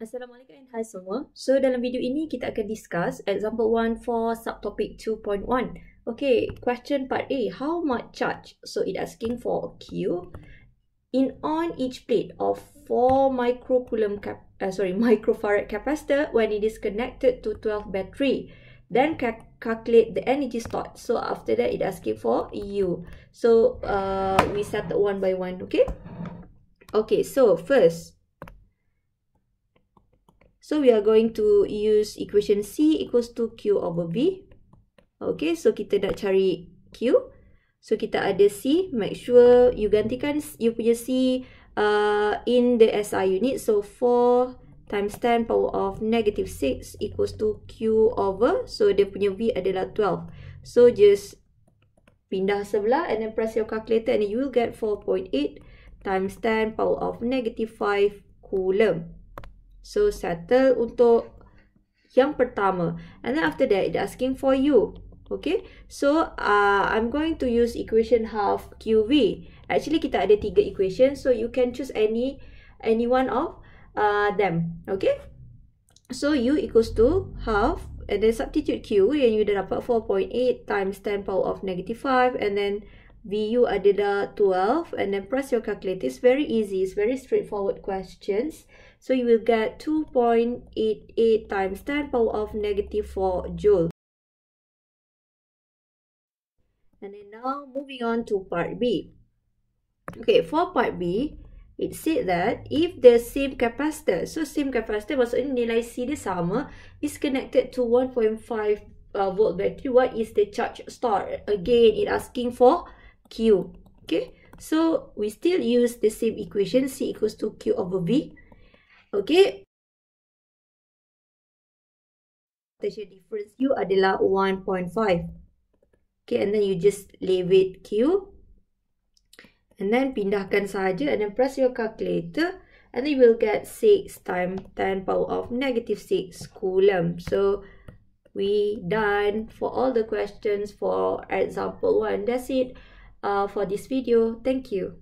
Assalamualaikum and hi semua. So dalam video ini kita akan discuss example 1 for subtopic 2.1. Okay, question part A. How much charge? So it asking for a Q in on each plate of 4 coulomb cap uh, sorry, microfarad capacitor when it is connected to 12 battery. Then ca calculate the energy stored. So after that it asking for U. So uh, we set one by one, okay? Okay, so first So we are going to use equation C equals to Q over V. Okay, so kita nak cari Q. So kita ada C. Make sure you gantikan you punya C uh, in the SI unit. So 4 times 10 power of negative 6 equals to Q over. So dia punya V adalah 12. So just pindah sebelah and then press your calculator and you will get 4.8 times 10 power of negative 5 coulomb. So settle untuk yang pertama. And then after that, it asking for u. Okay. So uh, I'm going to use equation half qv. Actually kita ada tiga equation. So you can choose any any one of uh, them. Okay. So u equals to half and then substitute q and you dah dapat 4.8 times 10 power of negative 5 and then VU adida 12 and then press your calculator. It's very easy. It's very straightforward questions. So you will get 2.88 times 10 power of negative 4 joule. And then now moving on to part B. Okay, for part B, it said that if the same capacitor, so same capacitor was maksudnya nilai C dia sama, is connected to 1.5 uh, volt battery, what is the charge stored? Again, it asking for q. Okay, so we still use the same equation c equals to q over v. Okay, potential difference u adalah 1.5. Okay, and then you just leave it q. And then pindahkan saja and then press your calculator and then you will get 6 times 10 power of negative 6 coulomb. So, we done for all the questions for example 1. That's it uh, for this video. Thank you.